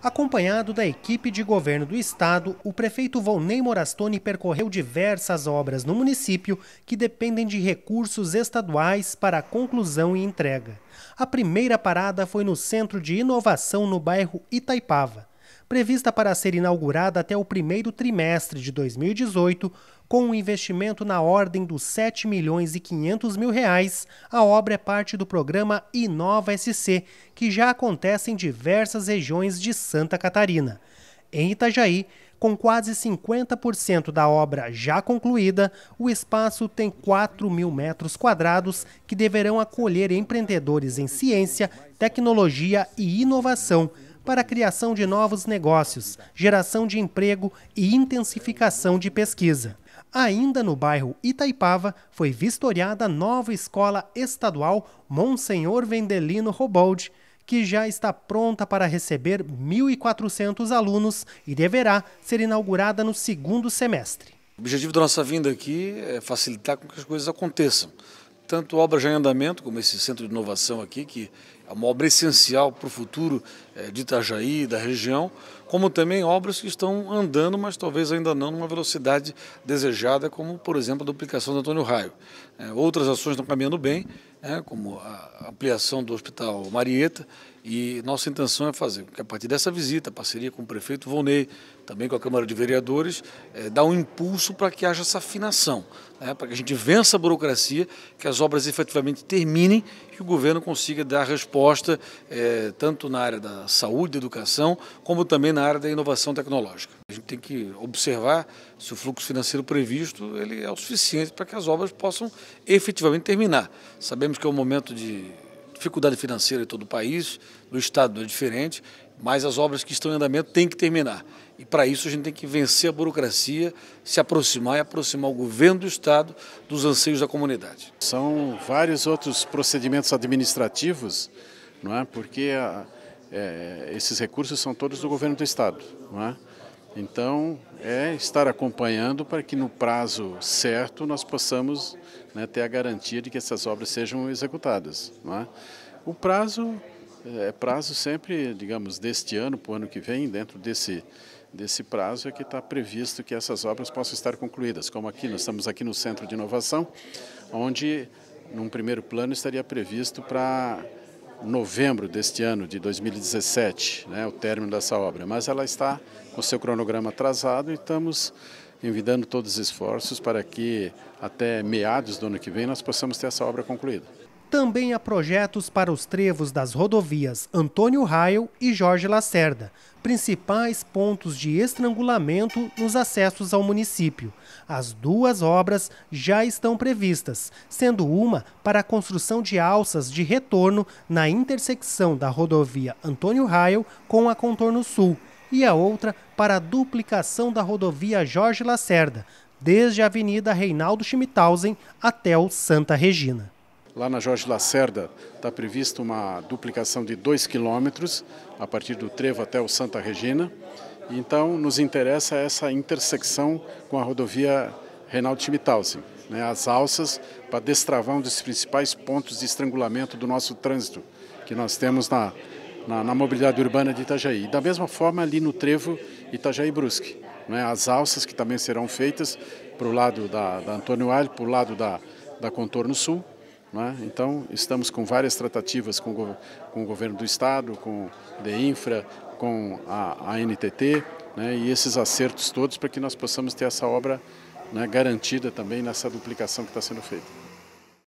Acompanhado da equipe de governo do estado, o prefeito Volney Morastoni percorreu diversas obras no município que dependem de recursos estaduais para conclusão e entrega. A primeira parada foi no Centro de Inovação no bairro Itaipava prevista para ser inaugurada até o primeiro trimestre de 2018, com um investimento na ordem dos 7 milhões e 500 mil reais, a obra é parte do programa Inova SC, que já acontece em diversas regiões de Santa Catarina. Em Itajaí, com quase 50% da obra já concluída, o espaço tem 4 mil metros quadrados que deverão acolher empreendedores em ciência, tecnologia e inovação para a criação de novos negócios, geração de emprego e intensificação de pesquisa. Ainda no bairro Itaipava, foi vistoriada a nova escola estadual Monsenhor Vendelino Robold, que já está pronta para receber 1.400 alunos e deverá ser inaugurada no segundo semestre. O objetivo da nossa vinda aqui é facilitar com que as coisas aconteçam tanto obras em andamento, como esse centro de inovação aqui, que é uma obra essencial para o futuro é, de Itajaí, da região, como também obras que estão andando, mas talvez ainda não numa velocidade desejada, como, por exemplo, a duplicação do Antônio Raio. É, outras ações estão caminhando bem, né, como a ampliação do Hospital Marieta, e nossa intenção é fazer que a partir dessa visita, parceria com o prefeito Volney, também com a Câmara de Vereadores, é, dar um impulso para que haja essa afinação, né, para que a gente vença a burocracia, que as obras efetivamente terminem que o governo consiga dar resposta, é, tanto na área da saúde, da educação, como também na área da inovação tecnológica. A gente tem que observar se o fluxo financeiro previsto ele é o suficiente para que as obras possam efetivamente terminar. Sabemos que é um momento de dificuldade financeira em todo o país, no Estado não é diferente, mas as obras que estão em andamento têm que terminar. E para isso a gente tem que vencer a burocracia, se aproximar e aproximar o governo do Estado dos anseios da comunidade. São vários outros procedimentos administrativos, não é? porque ah, é, esses recursos são todos do governo do Estado. Não é? Então, é estar acompanhando para que no prazo certo nós possamos né, ter a garantia de que essas obras sejam executadas. É? O prazo é, é prazo sempre, digamos, deste ano para o ano que vem, dentro desse, desse prazo é que está previsto que essas obras possam estar concluídas. Como aqui, nós estamos aqui no Centro de Inovação, onde num primeiro plano estaria previsto para novembro deste ano, de 2017, né, o término dessa obra, mas ela está com seu cronograma atrasado e estamos envidando todos os esforços para que até meados do ano que vem nós possamos ter essa obra concluída. Também há projetos para os trevos das rodovias Antônio Raio e Jorge Lacerda, principais pontos de estrangulamento nos acessos ao município. As duas obras já estão previstas, sendo uma para a construção de alças de retorno na intersecção da rodovia Antônio Raio com a Contorno Sul e a outra para a duplicação da rodovia Jorge Lacerda, desde a Avenida Reinaldo Schmidthausen até o Santa Regina. Lá na Jorge Lacerda está prevista uma duplicação de 2 quilômetros, a partir do Trevo até o Santa Regina. Então, nos interessa essa intersecção com a rodovia Reinaldo Schmidthausen, né, as alças para destravar um dos principais pontos de estrangulamento do nosso trânsito que nós temos na, na, na mobilidade urbana de Itajaí. E da mesma forma, ali no Trevo Itajaí-Brusque, né, as alças que também serão feitas para o lado da, da Antônio Alho, para o lado da, da Contorno Sul, né? Então, estamos com várias tratativas com, o, com o governo do Estado, com o DEINFRA, com a, a NTT, né? e esses acertos todos para que nós possamos ter essa obra né, garantida também nessa duplicação que está sendo feita.